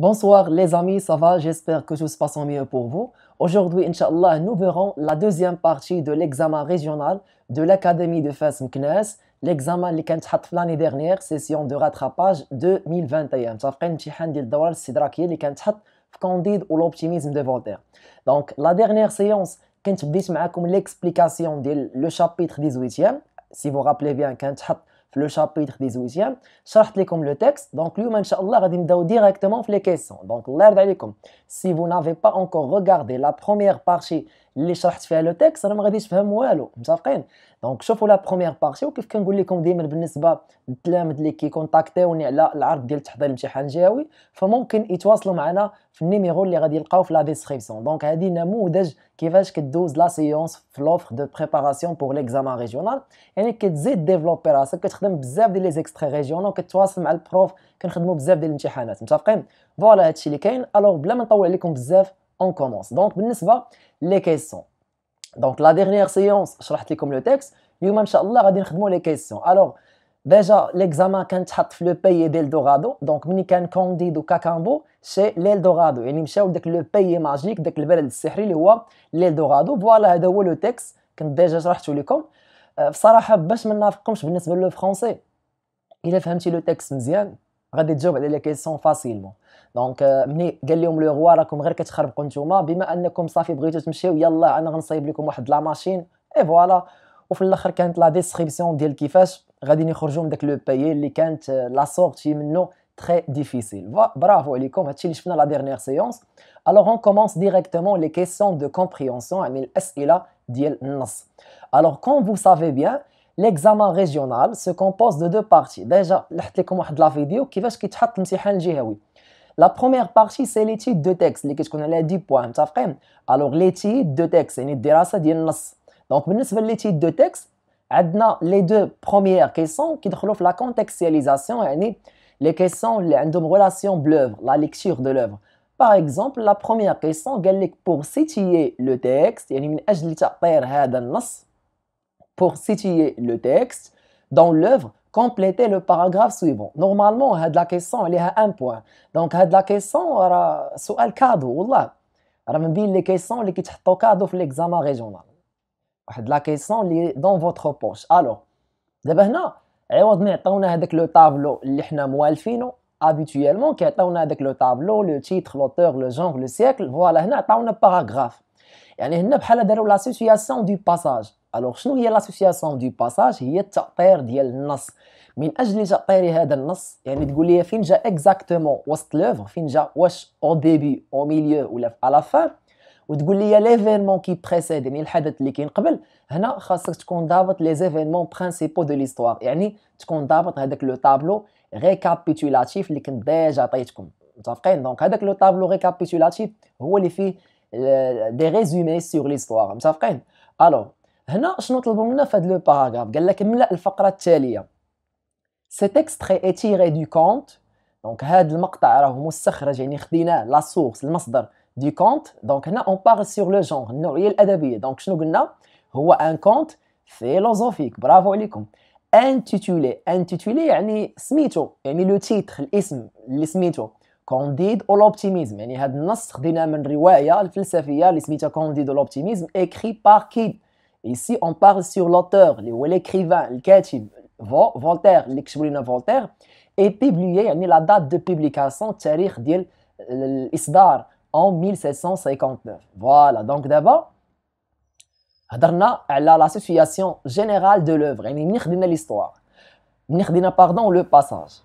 Bonsoir les amis, ça va J'espère que tout se passe en mieux pour vous. Aujourd'hui, Inch'Allah, nous verrons la deuxième partie de l'examen régional de l'Académie de Fès meknès L'examen qui a l'année dernière, session de rattrapage 2021. Ça fait un de l'optimisme de Voltaire. Donc, la dernière séance, كنت بديت vous l'explication le chapitre 18e. Si vous vous rappelez bien, كانت حط le chapitre 18, je vous ai le texte. Donc, Inch'Allah, je vais directement les questions. Donc, si vous n'avez pas encore regardé la première partie اللي شرحت فيها لو تيكست راه ما غاديش تفهم والو متفقين دونك شوفوا لا بروميير بارتي وكيف كنقول لكم ديما بالنسبه للتلامذ اللي كيكونتاكتيوني على العرض ديال تحضير الامتحان الجهوي فممكن يتواصلوا معنا في النيميرو اللي غادي يلقاو في لا ديسكريبسيون دونك هذه نموذج كيفاش كدوز لا سيونس في لوفر دو بريباراسيون بور ليكزامان ريجيونال يعني كتزيد ديفلوبي راسك كتخدم بزاف ديال لي زيكستري ريجيونال كتواصل مع البروف كنخدموا بزاف ديال الامتحانات متفقين فوالا هادشي اللي كاين الوغ بلا ما نطول عليكم بزاف on commence. Donc, les questions. Donc, la dernière séance, je vous ai le texte. Aujourd'hui, les questions. Alors, déjà, l'examen quand est le pays d'Eldorado. Donc, quand il candidat Kakambo, l'Eldorado. Il a le pays magique, donc le pays le est l'Eldorado. Voilà, c'est le texte que déjà vous ne pas, euh, je vous en le Il a fait le texte, غادي تجاوب على لي كيسيون فاسيلمون دونك آه، ملي قال لهم لو روا راكم غير كتخربقوا نتوما بما انكم صافي بغيتو تمشيو يلا انا غنصايب لكم واحد لا ماشين اي فوالا وفي الاخر كانت لا ديسكريبسيون ديال كيفاش غاديين يخرجوا من داك لو باي اللي كانت آه، لا سورتي منه تري ديفيسيل برافو عليكم هادشي اللي شفنا لا ديرنيير سيونس الوغ اون كومونس ديريكتومون لي كيسيون دو كومبريونسيون يعني الاسئله ديال النص الوغ كون فو سافي بيان l'examen régional se compose de deux parties. Déjà, je vous de la vidéo qui va se La première partie, c'est l'étude de texte, qu'on points. Alors, l'étude de texte, c'est une دراسة ديال النص. Donc, بالنسبة l'étude de texte, عندنا les deux premières questions qui sont la contextualisation, les questions qui ont relation l'œuvre, la lecture de l'œuvre. Par exemple, la première question, pour situer le texte, يعني من أجل تعطير هذا النص, pour situer le texte dans l'œuvre, complétez le paragraphe suivant. Normalement, y a de la question, il y a un point. Donc, a de la question, on a sur le cadeau, là. On a les questions qui sont de l'examen régional. a de la question dans votre poche. Alors, maintenant, eh, on a avec le tableau, on a fini. Habituellement, on a avec le tableau, le titre, l'auteur, le genre, le siècle. Voilà, on a un paragraphe. Il y a la situation du passage. Alors, ce qui l'association du passage, c'est que le passage est un peu plus Mais quand il est un peu plus de temps, il faut savoir exactement où est l'œuvre, au début, au milieu ou à la fin, et l'événement qui précède, il faut savoir les événements principaux de l'histoire. Et il faut savoir que le tableau récapitulatif est un peu plus de temps. Donc, avec le tableau récapitulatif, il faut des résumés sur l'histoire. هنا شنو طلبوا منا في هذا لو باراغراف قال لك املا الفقره التاليه سي تيكست تري اتيغي دو كونت دونك هذا المقطع راه مستخرج يعني خديناه لا سورس المصدر دو كونت دونك هنا اون بارل سور لو جونغ النوعيه الادبيه دونك شنو قلنا هو ان كونت فيلوزوفيك برافو عليكم انتيتولي انتيتولي يعني سميتو يعني لو تيتر الاسم اللي سميتو كونديد او لوبتيميزم يعني هذا النص خديناه من روايه الفلسفيه اللي سميتها كونديد او لوبتيميزم اكري بار كيد Ici, on parle sur l'auteur, l'écrivain, le كاتب Voltaire, l'écrivain Voltaire, et publié يعني la date de publication التاريخ euh, en 1759. Voilà, donc d'abord elle a la situation générale de l'œuvre يعني nirdina l'histoire nirdina pardon le passage.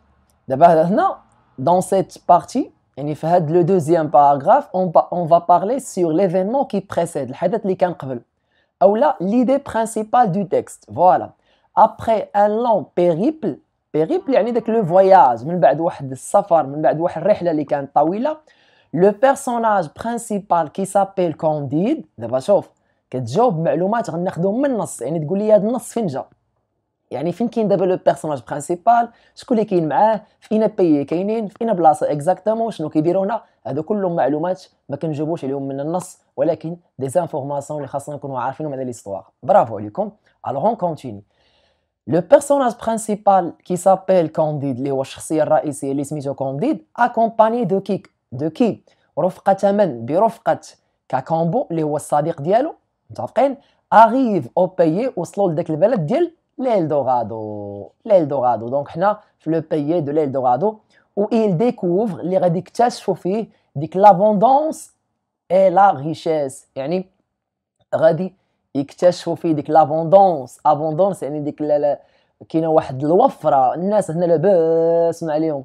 D'abord dans cette partie يعني le deuxième paragraphe on, va parler sur l'événement qui précède le Hadat ou là l'idée principale du texte. Voilà. Après un long périple, périple يعني داك لو فواياج من بعد واحد السفر من بعد واحد الرحلة اللي كانت طويلة لو بيرسوناج برينسيبال كي سابيل كونديد دابا شوف كتجاوب معلومات غناخذهم من النص يعني تقول لي هذا النص فين جا يعني فين كاين دابا لو بيرسوناج برينسيبال شكون اللي كاين معاه فين باي كاينين فين بلاصه اكزاكتومون شنو كيديروا هنا هادو كلهم معلومات ما كنجيبوش عليهم من النص ولكن دي زانفورماسيون اللي خاصنا نكونوا عارفينهم على ليستوار برافو عليكم الوغ اون كونتيني لو بيرسوناج برينسيبال كي سابيل كانديد اللي هو الشخصيه الرئيسيه اللي سميتو كانديد اكومباني دو كيك دو كي رفقه من برفقه كاكومبو اللي هو الصديق ديالو متفقين اريف او بيي وصلوا لذاك البلد ديال l'Eldorado. L'Eldorado. دونك حنا في le دو ليل l'Eldorado و il découvre اللي غادي يكتشفوا فيه ديك لابوندونس اي لا ريشيس يعني غادي يكتشفوا فيه ديك لابوندونس ابوندونس يعني ديك كاينه واحد الوفره الناس هنا لاباس عليهم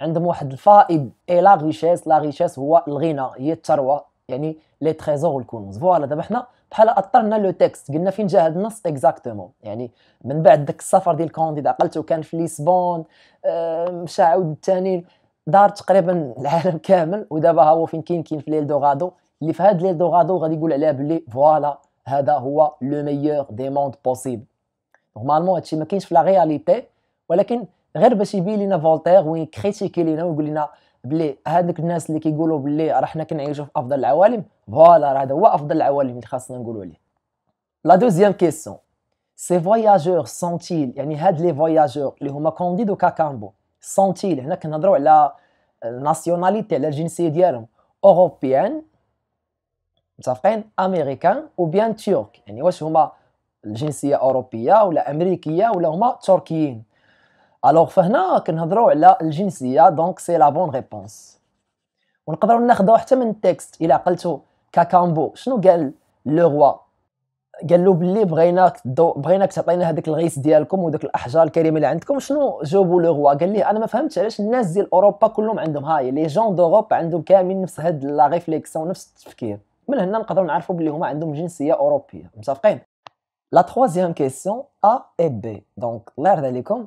عندهم واحد الفائض اي لا غيشيس لا غيشيس هو الغنى هي الثروه يعني لي تريزور الكنوز فوالا دابا حنا بحال اثرنا لو تيكست قلنا فين جا هذا النص اكزاكتومون يعني من بعد داك السفر ديال كونديد عقلته كان في ليسبون مشى عاود الثاني دار تقريبا العالم كامل ودابا هو فين كاين كاين في ليل دوغادو اللي في هاد دوغادو غادي يقول عليها بلي فوالا هذا هو لو ميور دي موند بوسيبل نورمالمون هادشي ما كاينش في لا رياليتي ولكن غير باش يبين لينا فولتير وين كريتيكي لينا ويقول لنا بلي هذوك الناس اللي كيقولوا بلي راه حنا كنعيشوا في افضل العوالم فوالا راه هذا هو افضل العوالم اللي خاصنا نقولوا عليه لا دوزيام كيسيون سي فواياجور سونتيل يعني هاد لي فواياجور اللي هما كونديد وكاكامبو سونتيل هنا كنهضروا على الناسيوناليتي على الجنسيه ديالهم اوروبيان متفقين امريكان او بيان تورك يعني واش هما الجنسيه اوروبيه ولا امريكيه ولا هما تركيين الوغ فهنا كنهضروا على الجنسيه دونك سي لا بون ريبونس ونقدروا ناخذوا حتى من التكست الا عقلتو كاكامبو شنو قال لو روا قال له بلي بغيناك دو بغيناك تعطينا هذاك الغيس ديالكم ودوك الاحجار الكريمه اللي عندكم شنو جاوبوا لو روا قال ليه انا ما فهمتش علاش الناس ديال اوروبا كلهم عندهم هاي لي جون دوروب عندهم كاملين نفس هاد لا ريفليكسيون نفس التفكير من هنا نقدروا نعرفوا بلي هما عندهم جنسيه اوروبيه متفقين لا تخوازيام كيسيون ا اي بي دونك الله يرضي عليكم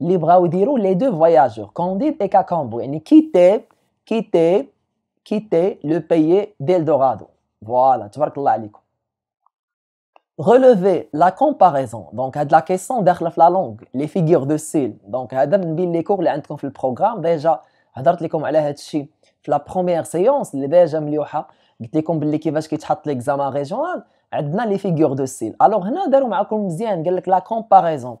libra ou diru les deux voyageurs, Candide et Cacambo, et ni quitter, quitter, quitter le pays d'Eldorado. Voilà, tu vois que là, Relevez la comparaison, donc à la question d'Akhlaf la langue, les figures de style. Donc, à les cours, les entrons le programme, déjà, à d'artlikum à la première séance, les déjà m'lioha, j'étais comme l'équivalent qui t'hâte l'examen régional, à les figures de style. Alors, là, d'ailleurs, on va comme bien, la comparaison.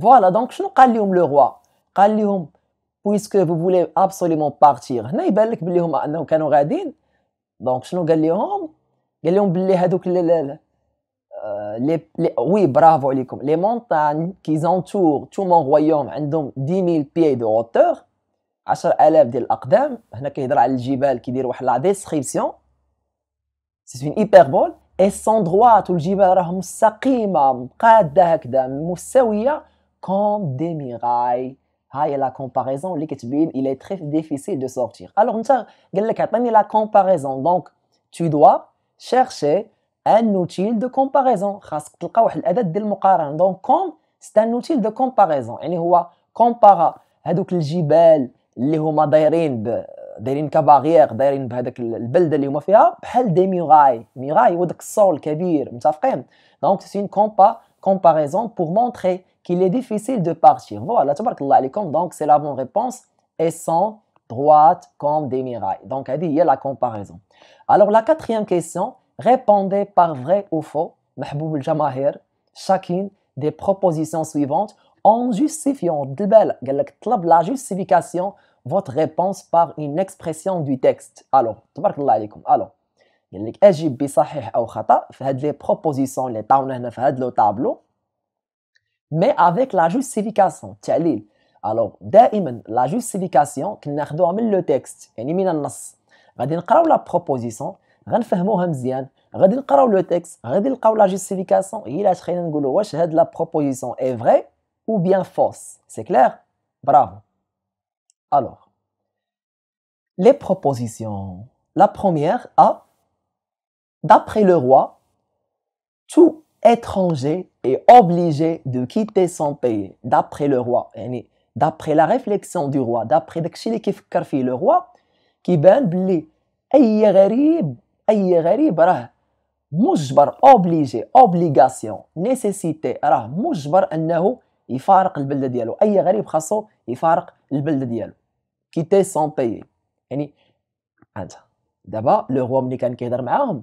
فوالا دونك شنو قال لهم لو روا قال لهم بويسكو فو فولي ابسوليمون بارتير هنا يبان لك بلي هما انهم كانوا غاديين دونك شنو قال لهم قال لهم بلي هذوك لي وي برافو عليكم لي مونتان كي زونتور تو مون رويوم عندهم 10000 بيي دو هوتور 10000 ديال الاقدام هنا كيهضر على الجبال كيدير واحد لا ديسكريبسيون سي اون ايبربول اي سون دروات والجبال راه مستقيمه مقاده هكذا مستويه comme des mirailles. Ah, la comparaison, il est très difficile de sortir. Alors, la comparaison. Donc, tu dois chercher un outil de comparaison. Donc, comme c'est un outil de comparaison, il y compara هذوك الجبال اللي هما دايرين ب... دايرين دايرين comparaison pour montrer qu'il est difficile de partir. Voilà, donc c'est la bonne réponse. Et sans droite comme des mirailles. Donc, il y a la comparaison. Alors, la quatrième question, répondez par vrai ou faux, Mahboub jamahir chacune des propositions suivantes en justifiant, la justification, votre réponse par une expression du texte. Alors, alors, les propositions, les tableau mais avec la justification. Tchalil. Alors, d'aïmen, la justification, qui n'a pas le texte, et n'y mine nas. Radin la proposition, ren fermo hamzian, radin karaw le texte, radin karaw la justification, il a chrein n'goulo, wesh la proposition est vraie ou bien fausse. C'est clair? Bravo. Alors, les propositions. La première, A. D'après le roi, tout étranger et obligé de quitter son pays d'après le roi d'après la réflexion du roi d'après des choses qu'a fait le roi qui ben blei ayi gari ayi gari bara obligé obligation nécessité bara mushbar anhu il part le village d'iel ayi gari parso il part le village quitter son pays yani anza d'abord le roi ne kan keder ma'am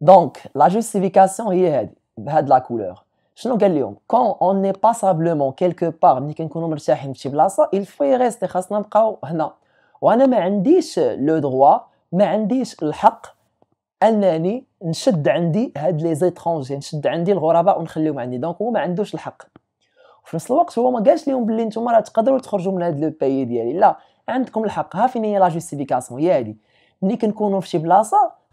دونك لا جوستيفيكاسيون هي هذه بهاد لا كولور شنو قال لهم كون اون ني باسابلومون كيلكو بار ملي كنكونوا مرتاحين فشي بلاصه il faut rester خاصنا نبقاو هنا وانا ما عنديش لو دووا ما عنديش الحق انني نشد عندي هاد لي زيترونجي نشد عندي الغرباء ونخليهم عندي دونك هو ما عندوش الحق وفي نفس الوقت هو ما قالش لهم بلي نتوما راه تقدروا تخرجوا من هاد لو باي ديالي لا عندكم الحق ها فين هي لا جوستيفيكاسيون هي هادي ملي كنكونوا في شي بلاصه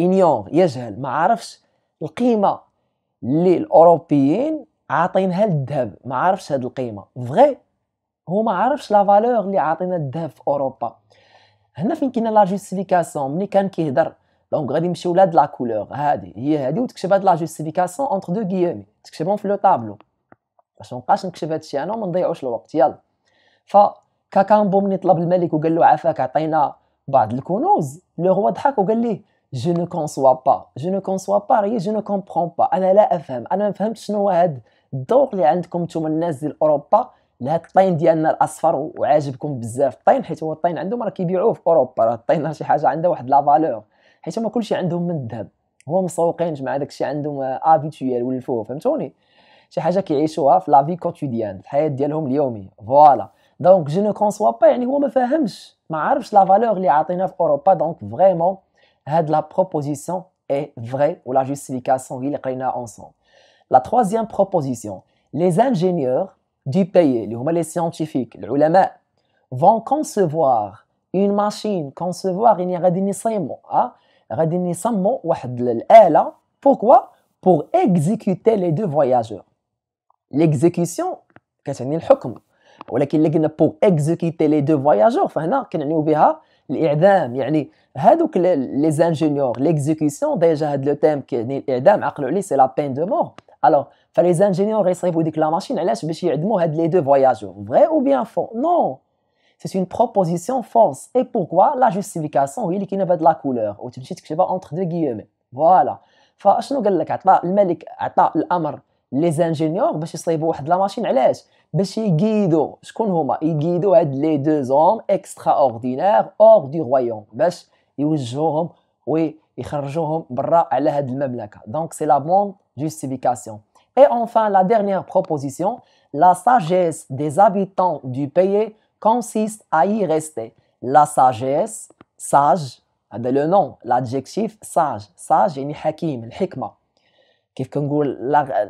انيور يجهل ما عرفش القيمه اللي الاوروبيين عاطينها للذهب ما عرفش هاد القيمه فغي هو ما عرفش لا فالور اللي عاطينا الذهب في اوروبا هنا فين كاينه لا جوستيفيكاسيون ملي كان كيهضر دونك غادي نمشيو لهاد لا كولور هادي هي هادي وتكتب هاد لا جوستيفيكاسيون اونتر دو غيومي تكتبهم في لو طابلو باش منبقاش نكتب هادشي انا وما نضيعوش الوقت يلا ف كاكامبو ملي طلب الملك وقال له عافاك عطينا بعض الكنوز لو هو ضحك وقال ليه جو نو كونسوا با جو نو كونسوا با rien جو نو comprends با انا لا افهم انا ما فهمتش شنو هاد الذوق اللي عندكم نتوما الناس ديال اوروبا لهاد الطين ديالنا الاصفر وعاجبكم بزاف الطين حيت هو الطين عندهم راه كيبيعوه في اوروبا راه الطين شي حاجه عندها واحد لا فالور حيت هما كلشي عندهم من الذهب هما مسوقينش مع داكشي عندهم ابيتويال ولفوه فهمتوني شي حاجه كيعيشوها في لافي كوتيديان الحياه ديالهم اليومي فوالا دونك جو نو كونسوا با يعني هو ما فاهمش ما عارفش لا فالور اللي عاطينا في اوروبا دونك فريمون La proposition est vraie ou la justification il ensemble. La troisième proposition, les ingénieurs du pays, les scientifiques, les ulama, vont concevoir une machine, concevoir une hein? Pourquoi Pour exécuter les deux voyageurs. L'exécution, c'est le hukm. Pour exécuter les deux voyageurs, L'exécution, c'est a les ingénieurs, l'exécution déjà le thème que l'exécution, c'est la peine de mort. Alors, fa les ingénieurs resteraient vous dire que la machine elle est subie Édame ou les deux voyages, vrai ou bien faux? Non, c'est une proposition fausse. Et pourquoi? La justification, oui est qui ne va de la couleur ou tu le sais que j'ai pas entre de voilà. Fa à nous qu'elle ait le le Malik ait l'Amr. لي زانجينيور باش يصايبوا واحد لا ماشين علاش باش يقيدوا شكون هما يقيدوا هاد لي دو زوم اكسترا اوردينير اور دو رويون باش يوجهوهم ويخرجوهم برا على هاد المملكه دونك سي لا بون جوستيفيكاسيون Et enfin, la dernière proposition, la sagesse des habitants du pays consiste à y rester. La sagesse, sage, le nom, l'adjectif sage, sage et hakim, l'hikma. كيف كنقول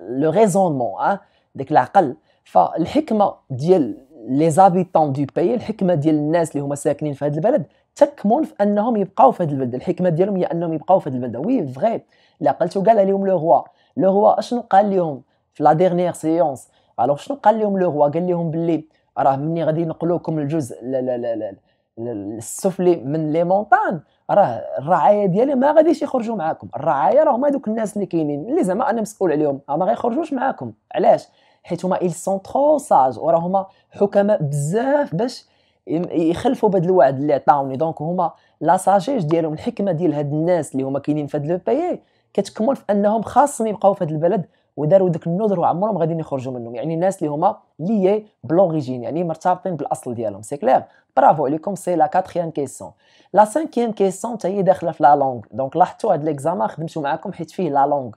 لو ريزونمون اه داك العقل فالحكمه ديال لي زابيتون دو باي الحكمه ديال الناس اللي هما ساكنين في هذا البلد تكمن في انهم يبقاو في هذا البلد الحكمه ديالهم هي انهم يبقاو في هذا البلد وي فغي لا قلت وقال لهم لو روا لو روا اشنو قال لهم في لا ديرنيير سيونس الوغ شنو قال لهم لو روا قال لهم باللي راه مني غادي نقلوكم الجزء السفلي من لي مونطان راه الرعايه ديالي ما غاديش يخرجوا معاكم الرعايه هما دوك الناس اللي كاينين اللي زعما انا مسؤول عليهم راه ما غيخرجوش معاكم علاش حيت هما ils سون trop ساج وراهما حكماء بزاف باش يخلفوا بهذا الوعد اللي عطاوني دونك هما لا ساجيج ديالهم الحكمه ديال هاد الناس اللي هما كاينين في هاد لو باي كتكمن في انهم خاصهم يبقاو في هاد البلد وداروا ذاك النظر وعمرهم غادي يخرجوا منهم يعني الناس اللي هما ليي بلوريجين يعني مرتبطين بالاصل ديالهم سي كلير برافو عليكم سي لا كاتريام كيسيون لا سانكيام كيسيون حتى هي داخله في لا لونغ دونك لاحظتوا هاد ليكزامان خدمتو معاكم حيت فيه لا لونغ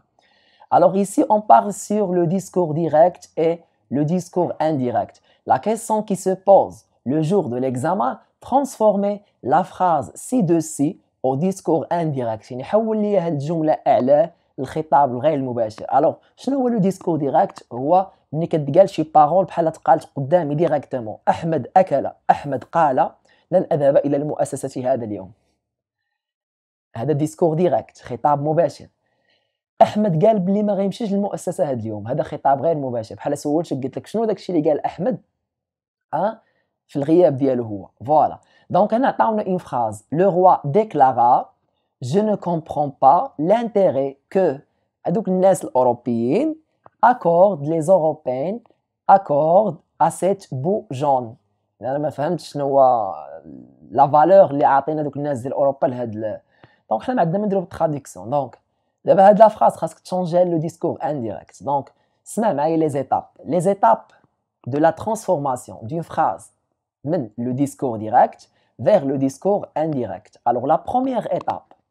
Alors ici, on parle sur le discours direct et le discours indirect. La question qui se pose le jour de l'examen, transformer la phrase ci-dessus au discours indirect. يعني الخطاب الغير المباشر الوغ شنو هو لو ديسكور ديراكت هو ملي كتقال شي بارول بحال تقالت قدامي ديريكتومون احمد اكل احمد قال لن اذهب الى المؤسسه هذا اليوم هذا ديسكور ديراكت خطاب مباشر احمد قال بلي ما غيمشيش للمؤسسه هذا اليوم هذا خطاب غير مباشر بحال سولتك قلت لك شنو داكشي اللي قال احمد أه؟ في الغياب ديالو هو فوالا دونك هنا عطاونا اون فراز لو روا ديكلارا Je ne comprends pas l'intérêt que les Européens accordent à cette boue jaune. Je ne comprends pas la valeur que les Européens à cette boue Donc, je vais vous donner une traduction. Donc, la phrase est de changer le discours indirect. Donc, ce sont les étapes. Les étapes de la transformation d'une phrase, le discours direct, vers le discours indirect. Alors, la première étape.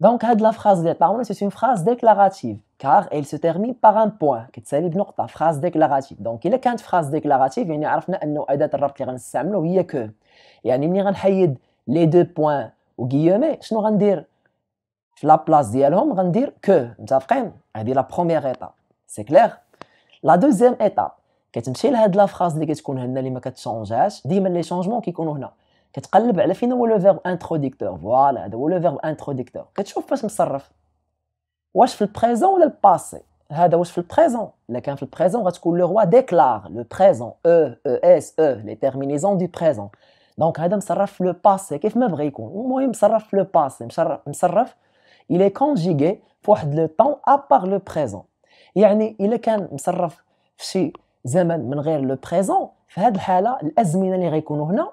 Donc, la phrase c'est une phrase déclarative, car elle se termine par un point, qui est une phrase déclarative. Donc, il y a une phrase déclarative, il y a une phrase déclarative, il y a que. Et on va les deux points ou guillemets, je vais dire la place d'Yalom, je vais dire que. C'est la première étape. C'est clair La deuxième étape, c'est la phrase qui phrase qui est une phrase qui est une que qui est une phrase que tu l'as le verbe introducteur voilà le verbe introducteur que tu vois pas ce que ça raconte est-ce que c'est le présent ou le passé c'est le présent mais quand le présent tu vois le roi déclare le présent e e s e les terminaisons du présent donc Adam ça raconte le passé qu'est-ce que me raconte moi ça raconte le passé il est conjugué pour le temps à part le présent il est que ça raconte un temps différent de le présent dans cette situation les éléments qui sont là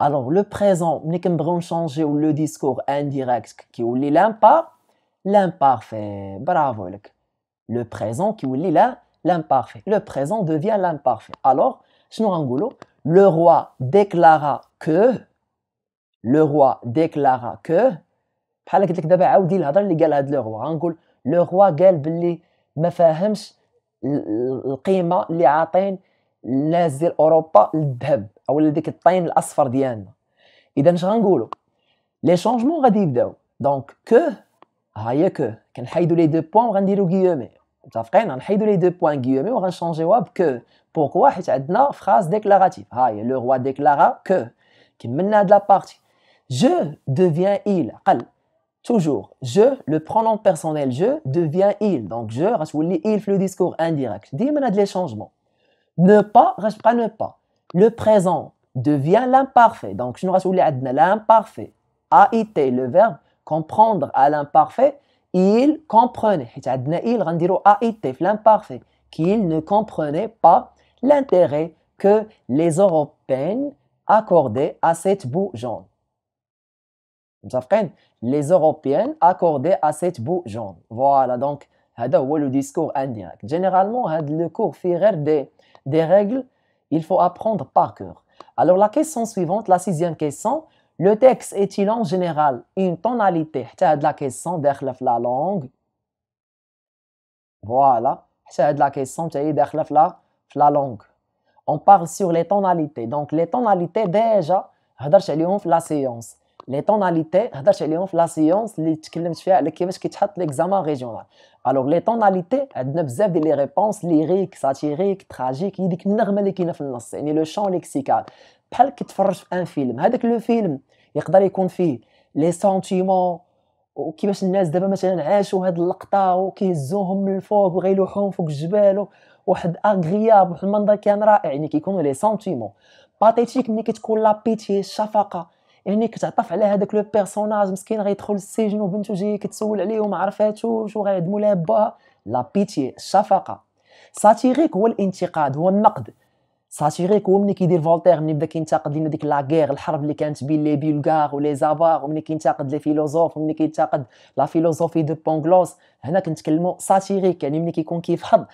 Alors, le présent, nous avons changer le discours indirect qui est l'imparfait. bravo. Le présent qui est l'imparfait. Le présent devient l'imparfait. Alors, le roi déclara que, le roi déclara que, le roi لك les changements اوروبا le Donc, ديك الطين الاصفر ديالنا اذا اش غنقولوا لي شونجمون غادي يبداو دونك كو ها هي كو les لي دو بوين غيومي متفقين لي دو بوين غيومي وغنشونجيوها بكو le حيت عندنا que ديكلاراتيف ها هي لو روا ديكلارا كو il Toujours, je, le pronom personnel je devient il. Donc, je, il, le discours indirect. Dis-moi les changements. Ne pas, ne pas. Le présent devient l'imparfait. Donc, je nous l'imparfait. A été le verbe comprendre à l'imparfait. Il comprenait. Il oh, a été l'imparfait. Qu'il ne comprenait pas l'intérêt que les Européens accordaient à cette boue jaune. Vous Les Européens accordaient à cette boue jaune. Voilà, donc c'est le le discours indirect généralement le cours des règles il faut apprendre par cœur alors la question suivante la sixième question le texte est-il en général une tonalité حتى la question داخله la langue voilà حتى la question la langue on parle sur les tonalités donc les tonalités déjà هضرت عليهم la séance لي طوناليتي هضرت عليهم في لا سيونس اللي تكلمت فيها على كيفاش كيتحط ليكزامان ريجيونال الوغ لي طوناليتي عندنا بزاف ديال لي ريبونس ليريك ساتيريك تراجيك هي ديك النغمه اللي كاينه في النص يعني لو شون ليكسيكال بحال كتفرج في ان فيلم هذاك لو فيلم يقدر يكون فيه لي سونتيمون وكيفاش الناس دابا مثلا عاشوا هاد اللقطه وكيهزوهم من الفوق وغيلوحوهم فوق الجبال واحد اغرياب واحد المنظر كان رائع يعني كيكونوا لي سونتيمون باتيتيك ملي كتكون لابيتي الشفقه يعني كتعطف على هذاك لو بيرسوناج مسكين غيدخل السجن وبنته جايه كتسول عليه وما عرفاتوش وغيعدموا لها باها بيتي الشفقه ساتيريك هو الانتقاد هو النقد ساتيريك هو ملي كيدير فولتير ملي بدا كينتقد لينا ديك لاغير الحرب اللي كانت بين لي بيلغار ولي زافار وملي كينتقد لي فيلوزوف وملي كينتقد لا فيلوزوفي دو بونغلوس هنا كنتكلموا ساتيريك يعني ملي كيكون كيفحض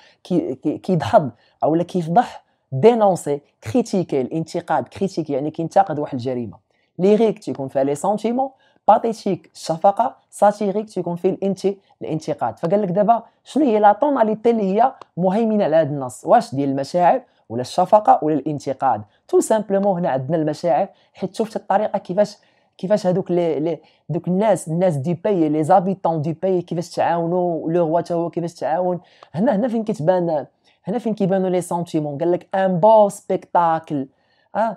كيدحض اولا كيفضح دينونسي كريتيكي الانتقاد كريتيكي يعني كينتقد واحد الجريمه ليريك تيكون فيها لي سونتيمون باتيتيك الشفقه ساتيريك تيكون فيه الانت الانتقاد فقال لك دابا شنو هي لا طوناليتي اللي هي مهيمنه على هذا النص واش ديال المشاعر ولا الشفقه ولا الانتقاد تو سامبلومون هنا عندنا المشاعر حيت شفت الطريقه كيفاش كيفاش هذوك لي لي دوك الناس الناس دي باي لي زابيتون دي باي كيفاش تعاونوا لو روا هو كيفاش تعاون هنا هنا فين كتبان هنا فين كيبانوا لي سونتيمون قال لك ان بو سبيكتاكل اه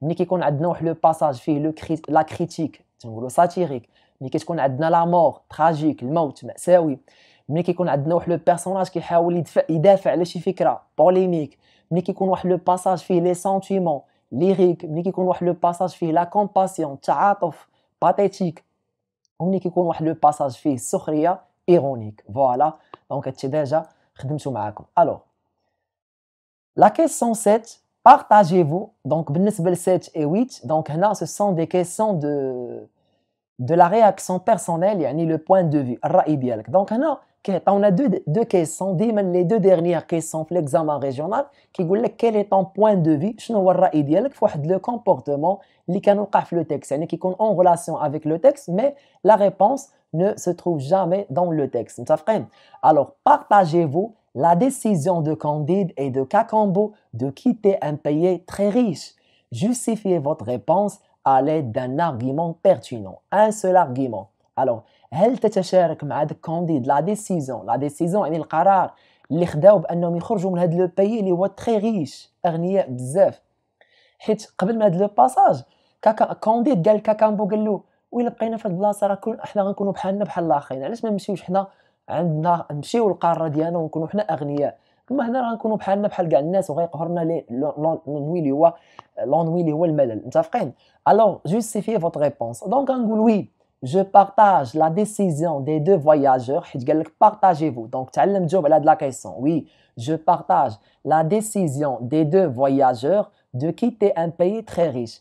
Mais qu'est-ce qu'on le passage fait la critique, c'est un gros satirique. Mais qu'est-ce qu'on a la mort tragique, le mort, c'est oui. Mais qu'est-ce qu'on le personnage qui défend les idées, polémique. Mais qu'est-ce qu'on a dans le passage fait les sentiments lyriques. Mais qu'est-ce qu'on a le passage fait la compassion, chagrin, pathétique. Mais qu'est-ce qu'on a le passage fait la ironique. Voilà. Donc c'est déjà Alors, la question 7 partagez-vous donc بالنسبه 7 et 8 donc ce sont des questions de de la réaction personnelle يعني le point de vue raibielk. donc ben, on a deux questions les deux dernières questions de l'examen régional qui dit quel est ton point de vue شنو هو le ديالك في واحد لو en relation avec le texte mais la réponse ne se trouve jamais dans le texte alors partagez-vous la décision de Candide et de Cacambo de quitter un pays très riche. Justifiez votre réponse à l'aide d'un argument pertinent, un seul argument. Alors, هل تتشارك مع كانديد لا ديسيزيون لا ديسيزيون يعني القرار اللي خداو بانهم يخرجوا من هذا لو باي اللي هو تري ريش اغنياء بزاف حيت قبل ما هذا لو باساج كاكا كانديد قال كاكامبو قال له ويلا بقينا في هذه البلاصه راه كل... حنا غنكونوا بحالنا بحال الاخرين علاش ما نمشيوش حنا alors, justifiez votre réponse. Donc, Angoulou, oui, je partage la décision des deux voyageurs. Partagez-vous. Donc, tu as le job de la question. Oui, je partage la décision des deux voyageurs de quitter un pays très riche.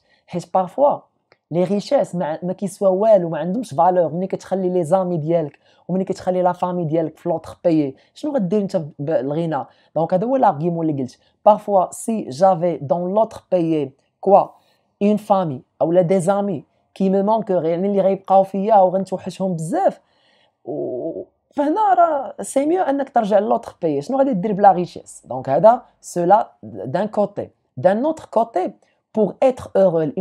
Parfois, لي ريشيس ما, ما كيسوا والو ما عندهمش فالور ملي كتخلي لي زامي ديالك وملي كتخلي لا فامي ديالك في لوطخ بيي شنو غدير انت بالغنى دونك هذا هو لارغيمون اللي قلت بارفوا سي جافي دون لوطخ بيي كوا اون فامي اولا دي زامي كي مي مانكور يعني اللي غيبقاو فيا وغنتوحشهم بزاف و... فهنا راه سي ميو انك ترجع لوطخ بيي شنو غادي دير بلا ريشيس دونك هذا سولا دان كوتي دان اوتر كوتي pour être heureux,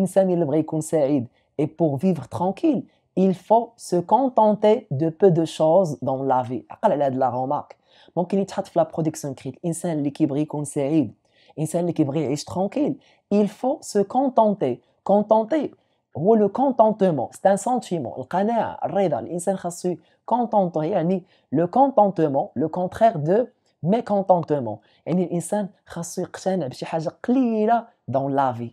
et pour vivre tranquille, il faut se contenter de peu de choses dans la vie. ala de la remarque. Donc, il traite la production critique. Insan l'équilibre conseil. Insan l'équilibre est tranquille. Il faut se contenter. Contenter. Ou le contentement, c'est un sentiment. Le qanaa, rida, l'insan khassu contenter, yani le contentement, le contraire de mécontentement. Yani l'insan khassu yqtana chi haja qlila dans la vie.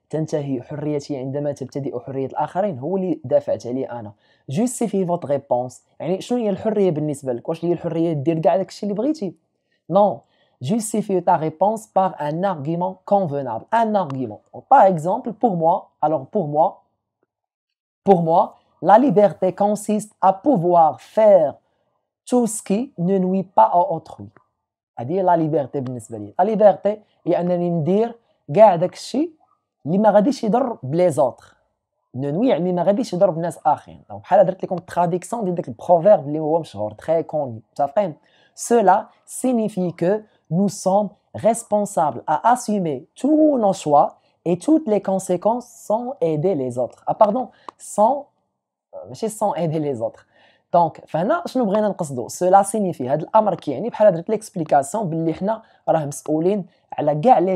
تنتهي حريتي عندما تبتدئ حريه الاخرين هو اللي دافعت عليه انا جوستيفي فوت ريبونس يعني شنو هي الحريه بالنسبه لك واش هي الحريه دير كاع داكشي اللي بغيتي نو justifie ta réponse par un argument convenable. Un argument. Par exemple, pour moi, alors pour moi, pour moi, la liberté consiste à pouvoir faire tout ce qui ne nuit pas à autrui. C'est-à-dire la liberté, La liberté, et à dire, les magadies chédir les autres. Nous-nous y avons les magadies chédir une Donc, par la droite, les con traditions, les con proverbes, très con Cela signifie que nous sommes responsables à assumer tout nos choix et toutes les conséquences sans aider les autres. Ah pardon, sans euh, sans aider les autres. Donc, fina, je nous brinons qu'c'est Cela signifie à marquer. Donc, par la droite, l'explication, bien l'ipna raha msouline à la gale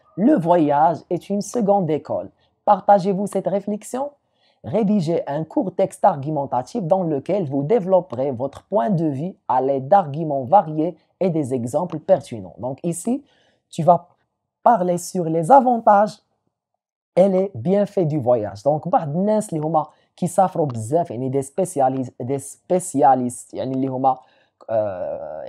Le voyage est une seconde école. Partagez-vous cette réflexion Rédigez un court texte argumentatif dans lequel vous développerez votre point de vue à l'aide d'arguments variés et des exemples pertinents. Donc ici, tu vas parler sur les avantages et les bienfaits du voyage. Donc, بعض الناس اللي هما des spécialistes des spécialistes euh,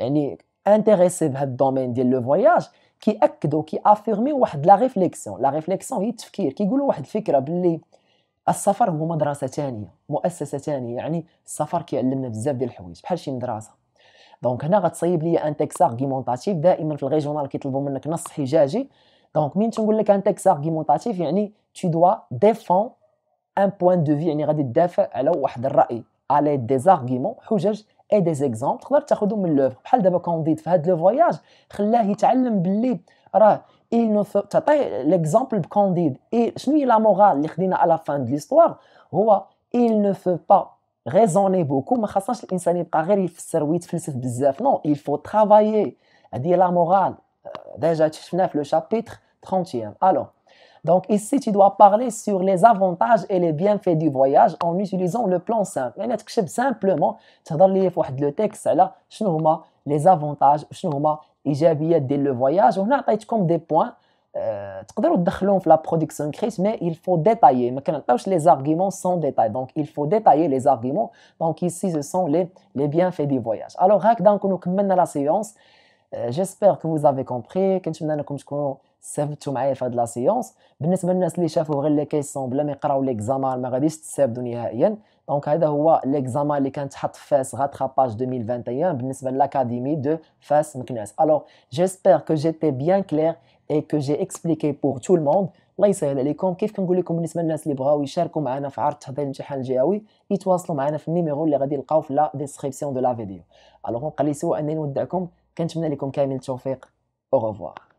intéressés dans le voyage كياكدوا كيافيرميو واحد لا ريفليكسيون لا ريفليكسيون هي التفكير كيقولوا واحد الفكره باللي السفر هو مدرسه ثانيه مؤسسه ثانيه يعني السفر كيعلمنا بزاف ديال الحوايج بحال شي مدرسه دونك هنا غتصيب لي ان تيكس ارغيمونطاتيف دائما في الريجونال كيطلبوا منك نص حجاجي دونك مين تنقول لك ان تيكس ارغيمونطاتيف يعني تو دوا ديفون ان point دو في يعني غادي تدافع على واحد الراي على دي زارغيمون حجج اي دي زيكزومبل تقدر تاخذهم من لوفر بحال دابا كونديد في هذا لو فواياج خلاه يتعلم باللي راه il تعطي ليكزامبل بكونديد اي شنو هي لا مورال اللي خدينا على فان دو ليستوار هو il ne faut pas raisonner beaucoup ما خاصناش الانسان يبقى غير يفسر ويتفلسف بزاف نو il faut travailler هذه لا مورال ديجا شفناها في لو شابيتر 30 الوغ Donc ici, tu dois parler sur les avantages et les bienfaits du voyage en utilisant le plan simple. Mais tu simplement, tu vas lire le texte là, les avantages, voyage. ديال لو فواياج وهنا عطيتكم des points. tu تقدروا تدخلوهم في la production كريت mais il faut détailler ما les arguments sans détail donc il faut détailler les arguments donc ici ce sont les les bienfaits du voyage alors donc نكونوا كملنا la séance. Euh, j'espère que vous avez compris استفدتوا معايا في هاد لا سيونس بالنسبه للناس اللي شافوا غير لي كيسون بلا ما يقراو ليكزامان ما غاديش تستافدوا نهائيا دونك هذا هو ليكزامان اللي كانت حط فاس غاتخاباج 2021 بالنسبه لاكاديمي دو فاس مكناس الو جيسبر كو جيتي بيان كلير اي كو جي اكسبليكي بور تو الموند الله يسهل عليكم كيف كنقول لكم بالنسبه للناس اللي بغاو يشاركوا معنا في عرض تحضير الامتحان الجهوي يتواصلوا معنا في النيميرو اللي غادي يلقاو في لا ديسكريبسيون دو لا فيديو الو نبقى لي انني نودعكم كنتمنى لكم كامل التوفيق او ريفوار